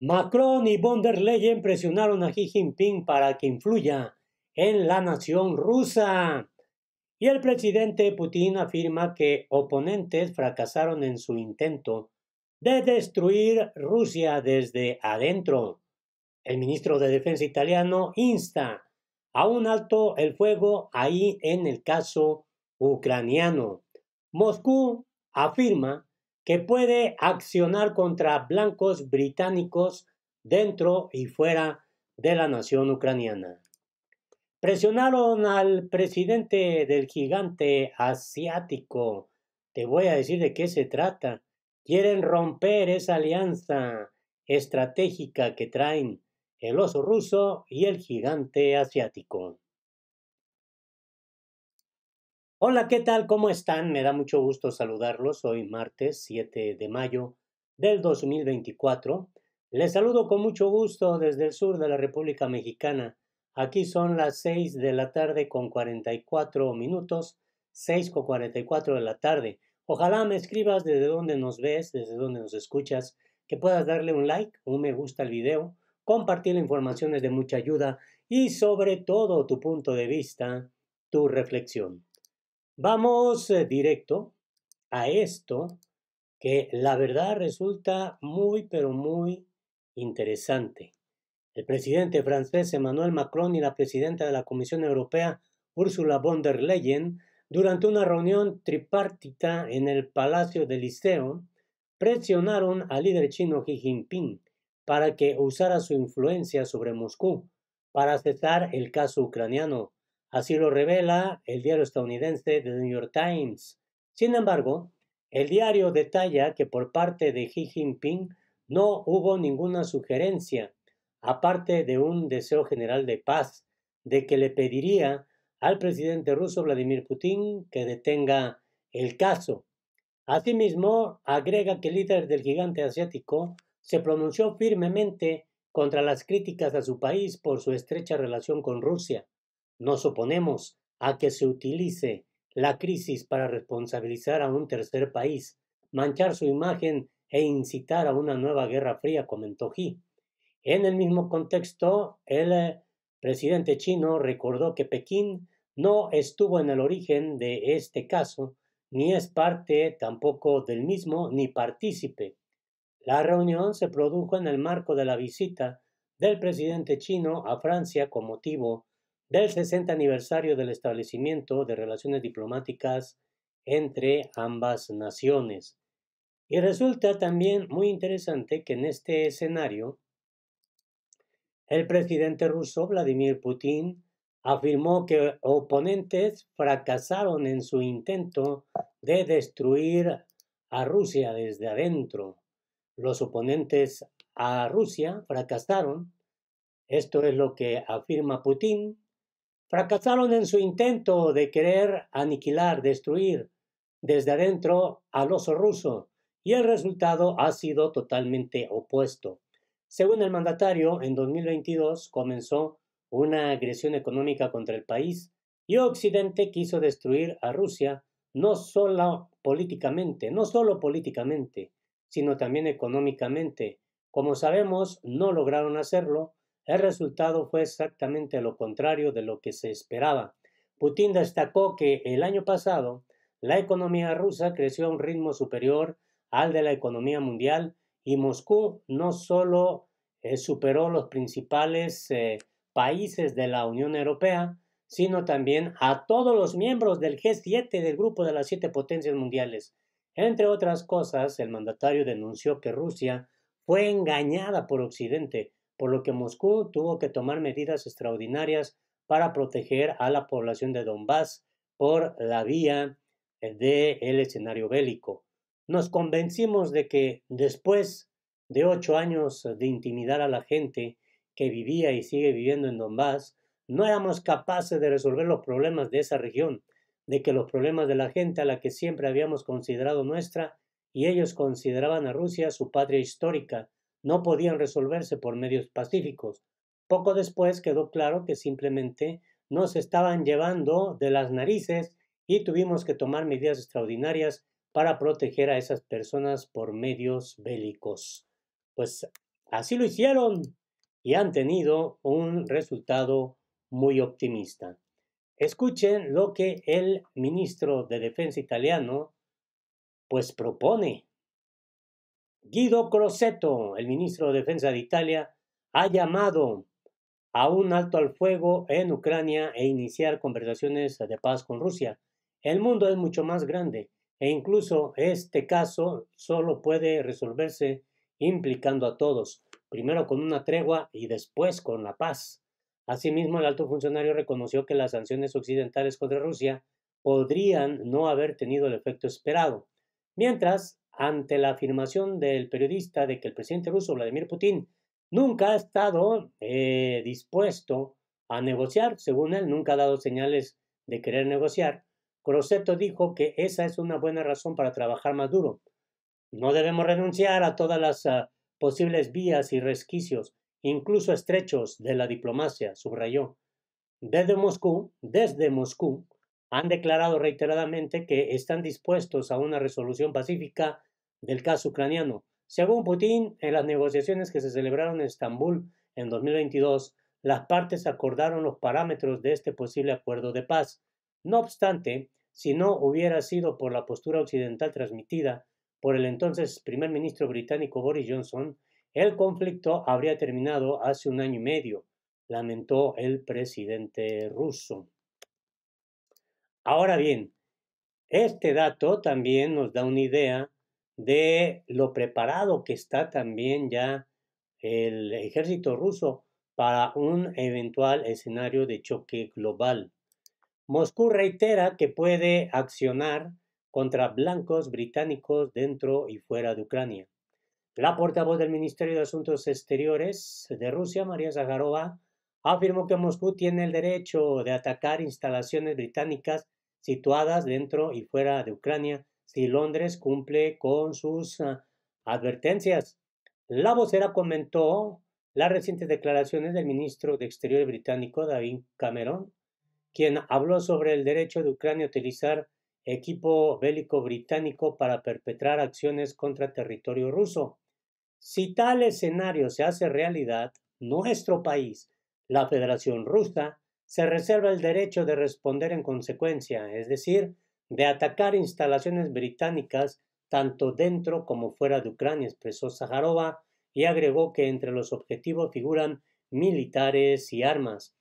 Macron y von der Leyen presionaron a Xi Jinping para que influya en la nación rusa. Y el presidente Putin afirma que oponentes fracasaron en su intento de destruir Rusia desde adentro. El ministro de Defensa italiano insta a un alto el fuego ahí en el caso ucraniano. Moscú afirma que puede accionar contra blancos británicos dentro y fuera de la nación ucraniana. Presionaron al presidente del gigante asiático. Te voy a decir de qué se trata. Quieren romper esa alianza estratégica que traen el oso ruso y el gigante asiático. Hola, ¿qué tal? ¿Cómo están? Me da mucho gusto saludarlos. Hoy martes 7 de mayo del 2024. Les saludo con mucho gusto desde el sur de la República Mexicana. Aquí son las 6 de la tarde con 44 minutos, 6 con 44 de la tarde. Ojalá me escribas desde donde nos ves, desde donde nos escuchas, que puedas darle un like, un me gusta al video, compartir informaciones de mucha ayuda y sobre todo tu punto de vista, tu reflexión. Vamos eh, directo a esto que la verdad resulta muy pero muy interesante. El presidente francés Emmanuel Macron y la presidenta de la Comisión Europea Ursula von der Leyen, durante una reunión tripartita en el Palacio del Liceo, presionaron al líder chino Xi Jinping para que usara su influencia sobre Moscú para cesar el caso ucraniano Así lo revela el diario estadounidense The New York Times. Sin embargo, el diario detalla que por parte de Xi Jinping no hubo ninguna sugerencia, aparte de un deseo general de paz, de que le pediría al presidente ruso Vladimir Putin que detenga el caso. Asimismo, agrega que el líder del gigante asiático se pronunció firmemente contra las críticas a su país por su estrecha relación con Rusia. Nos oponemos a que se utilice la crisis para responsabilizar a un tercer país, manchar su imagen e incitar a una nueva guerra fría, comentó Xi. En el mismo contexto, el eh, presidente chino recordó que Pekín no estuvo en el origen de este caso, ni es parte tampoco del mismo, ni partícipe. La reunión se produjo en el marco de la visita del presidente chino a Francia con motivo del 60 aniversario del establecimiento de relaciones diplomáticas entre ambas naciones. Y resulta también muy interesante que en este escenario el presidente ruso Vladimir Putin afirmó que oponentes fracasaron en su intento de destruir a Rusia desde adentro. Los oponentes a Rusia fracasaron. Esto es lo que afirma Putin Fracasaron en su intento de querer aniquilar, destruir desde adentro al oso ruso, y el resultado ha sido totalmente opuesto. Según el mandatario, en 2022 comenzó una agresión económica contra el país y Occidente quiso destruir a Rusia no solo políticamente, no solo políticamente, sino también económicamente. Como sabemos, no lograron hacerlo el resultado fue exactamente lo contrario de lo que se esperaba. Putin destacó que el año pasado la economía rusa creció a un ritmo superior al de la economía mundial y Moscú no solo eh, superó los principales eh, países de la Unión Europea, sino también a todos los miembros del G7 del grupo de las siete potencias mundiales. Entre otras cosas, el mandatario denunció que Rusia fue engañada por Occidente por lo que Moscú tuvo que tomar medidas extraordinarias para proteger a la población de Donbass por la vía eh, del escenario bélico. Nos convencimos de que después de ocho años de intimidar a la gente que vivía y sigue viviendo en Donbass, no éramos capaces de resolver los problemas de esa región, de que los problemas de la gente a la que siempre habíamos considerado nuestra y ellos consideraban a Rusia su patria histórica, no podían resolverse por medios pacíficos. Poco después quedó claro que simplemente nos estaban llevando de las narices y tuvimos que tomar medidas extraordinarias para proteger a esas personas por medios bélicos. Pues así lo hicieron y han tenido un resultado muy optimista. Escuchen lo que el ministro de Defensa italiano pues propone Guido Crosetto, el ministro de Defensa de Italia, ha llamado a un alto al fuego en Ucrania e iniciar conversaciones de paz con Rusia. El mundo es mucho más grande e incluso este caso solo puede resolverse implicando a todos, primero con una tregua y después con la paz. Asimismo, el alto funcionario reconoció que las sanciones occidentales contra Rusia podrían no haber tenido el efecto esperado, mientras ante la afirmación del periodista de que el presidente ruso Vladimir Putin nunca ha estado eh, dispuesto a negociar, según él, nunca ha dado señales de querer negociar, Crosetto dijo que esa es una buena razón para trabajar más duro. No debemos renunciar a todas las ah, posibles vías y resquicios, incluso estrechos, de la diplomacia, subrayó. Desde Moscú, desde Moscú, han declarado reiteradamente que están dispuestos a una resolución pacífica del caso ucraniano. Según Putin, en las negociaciones que se celebraron en Estambul en 2022, las partes acordaron los parámetros de este posible acuerdo de paz. No obstante, si no hubiera sido por la postura occidental transmitida por el entonces primer ministro británico Boris Johnson, el conflicto habría terminado hace un año y medio, lamentó el presidente ruso. Ahora bien, este dato también nos da una idea de lo preparado que está también ya el ejército ruso para un eventual escenario de choque global. Moscú reitera que puede accionar contra blancos británicos dentro y fuera de Ucrania. La portavoz del Ministerio de Asuntos Exteriores de Rusia, María Zagarova, afirmó que Moscú tiene el derecho de atacar instalaciones británicas situadas dentro y fuera de Ucrania si Londres cumple con sus ah, advertencias. La vocera comentó las recientes declaraciones del ministro de Exteriores británico David Cameron, quien habló sobre el derecho de Ucrania a utilizar equipo bélico británico para perpetrar acciones contra territorio ruso. Si tal escenario se hace realidad, nuestro país, la Federación Rusa, se reserva el derecho de responder en consecuencia, es decir, de atacar instalaciones británicas tanto dentro como fuera de Ucrania, expresó Zaharova, y agregó que entre los objetivos figuran militares y armas.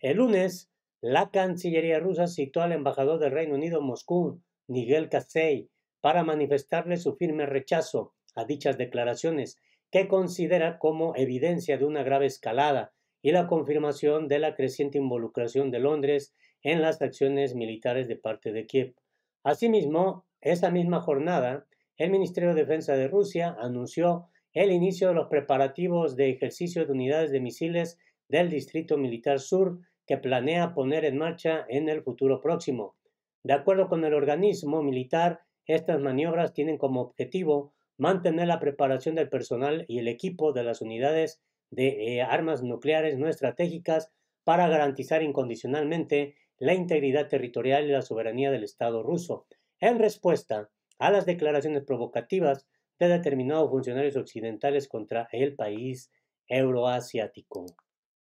El lunes, la Cancillería rusa citó al embajador del Reino Unido en Moscú, Miguel Casey, para manifestarle su firme rechazo a dichas declaraciones, que considera como evidencia de una grave escalada y la confirmación de la creciente involucración de Londres en las acciones militares de parte de Kiev. Asimismo, esa misma jornada, el Ministerio de Defensa de Rusia anunció el inicio de los preparativos de ejercicio de unidades de misiles del Distrito Militar Sur que planea poner en marcha en el futuro próximo. De acuerdo con el organismo militar, estas maniobras tienen como objetivo mantener la preparación del personal y el equipo de las unidades de eh, armas nucleares no estratégicas para garantizar incondicionalmente la integridad territorial y la soberanía del Estado ruso, en respuesta a las declaraciones provocativas de determinados funcionarios occidentales contra el país euroasiático.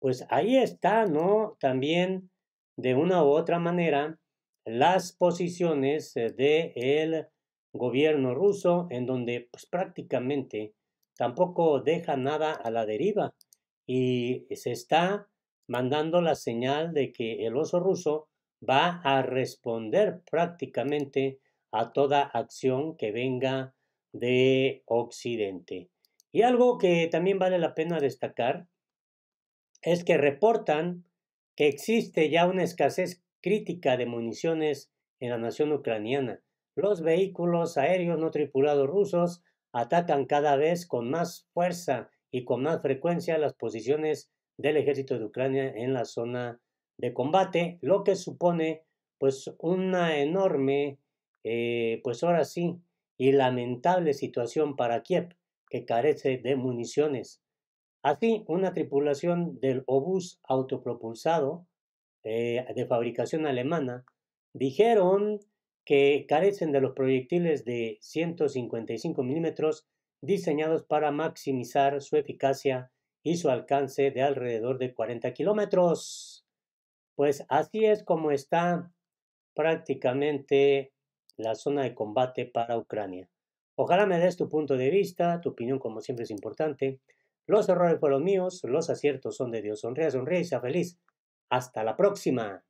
Pues ahí está, ¿no? También, de una u otra manera, las posiciones eh, del gobierno ruso, en donde pues, prácticamente tampoco deja nada a la deriva y se está mandando la señal de que el oso ruso va a responder prácticamente a toda acción que venga de Occidente. Y algo que también vale la pena destacar es que reportan que existe ya una escasez crítica de municiones en la nación ucraniana. Los vehículos aéreos no tripulados rusos atacan cada vez con más fuerza y con más frecuencia las posiciones del ejército de Ucrania en la zona de combate, lo que supone pues una enorme, eh, pues ahora sí, y lamentable situación para Kiev, que carece de municiones. Así, una tripulación del obús autopropulsado eh, de fabricación alemana dijeron que carecen de los proyectiles de 155 milímetros diseñados para maximizar su eficacia y su alcance de alrededor de 40 kilómetros. Pues así es como está prácticamente la zona de combate para Ucrania. Ojalá me des tu punto de vista, tu opinión como siempre es importante. Los errores fueron míos, los aciertos son de Dios. Sonríe, sonríe y sea feliz. Hasta la próxima.